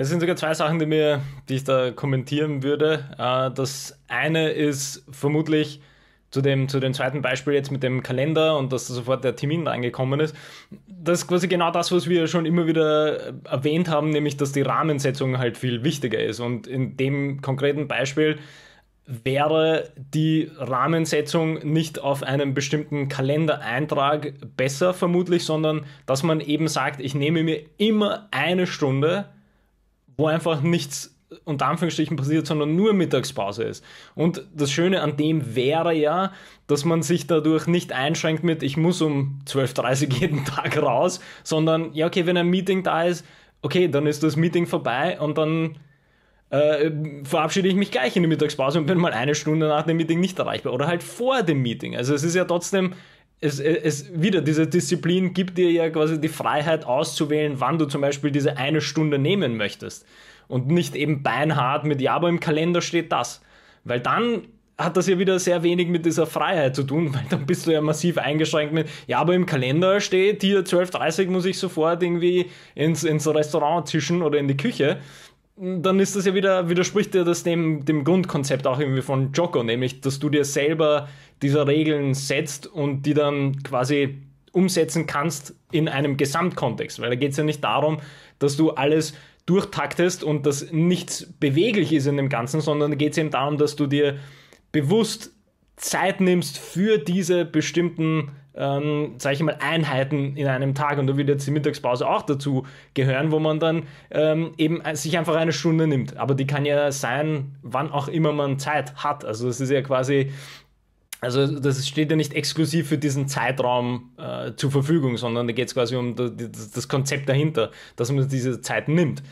Es sind sogar zwei Sachen, die, mir, die ich da kommentieren würde. Äh, das eine ist vermutlich zu dem, zu dem zweiten Beispiel jetzt mit dem Kalender und dass da sofort der Termin reingekommen ist. Das ist quasi genau das, was wir schon immer wieder erwähnt haben, nämlich dass die Rahmensetzung halt viel wichtiger ist. Und in dem konkreten Beispiel wäre die Rahmensetzung nicht auf einen bestimmten Kalendereintrag besser vermutlich, sondern dass man eben sagt, ich nehme mir immer eine Stunde wo einfach nichts unter Anführungsstrichen passiert, sondern nur Mittagspause ist. Und das Schöne an dem wäre ja, dass man sich dadurch nicht einschränkt mit, ich muss um 12.30 Uhr jeden Tag raus, sondern ja, okay, wenn ein Meeting da ist, okay, dann ist das Meeting vorbei und dann äh, verabschiede ich mich gleich in die Mittagspause und bin mal eine Stunde nach dem Meeting nicht erreichbar oder halt vor dem Meeting. Also es ist ja trotzdem es, es wieder, diese Disziplin gibt dir ja quasi die Freiheit auszuwählen, wann du zum Beispiel diese eine Stunde nehmen möchtest. Und nicht eben beinhart mit, ja, aber im Kalender steht das. Weil dann hat das ja wieder sehr wenig mit dieser Freiheit zu tun, weil dann bist du ja massiv eingeschränkt mit, ja, aber im Kalender steht, hier 12.30 Uhr, muss ich sofort irgendwie ins, ins Restaurant zischen oder in die Küche dann ist das ja wieder, widerspricht ja das dem, dem Grundkonzept auch irgendwie von Joko, nämlich, dass du dir selber diese Regeln setzt und die dann quasi umsetzen kannst in einem Gesamtkontext. Weil da geht es ja nicht darum, dass du alles durchtaktest und dass nichts beweglich ist in dem Ganzen, sondern da geht es eben darum, dass du dir bewusst Zeit nimmst für diese bestimmten ähm, sage ich mal, Einheiten in einem Tag und da würde jetzt die Mittagspause auch dazu gehören, wo man dann ähm, eben äh, sich einfach eine Stunde nimmt. Aber die kann ja sein, wann auch immer man Zeit hat. Also das ist ja quasi also das steht ja nicht exklusiv für diesen Zeitraum äh, zur Verfügung, sondern da geht es quasi um das, das, Konzept dahinter, dass man diese Zeit nimmt.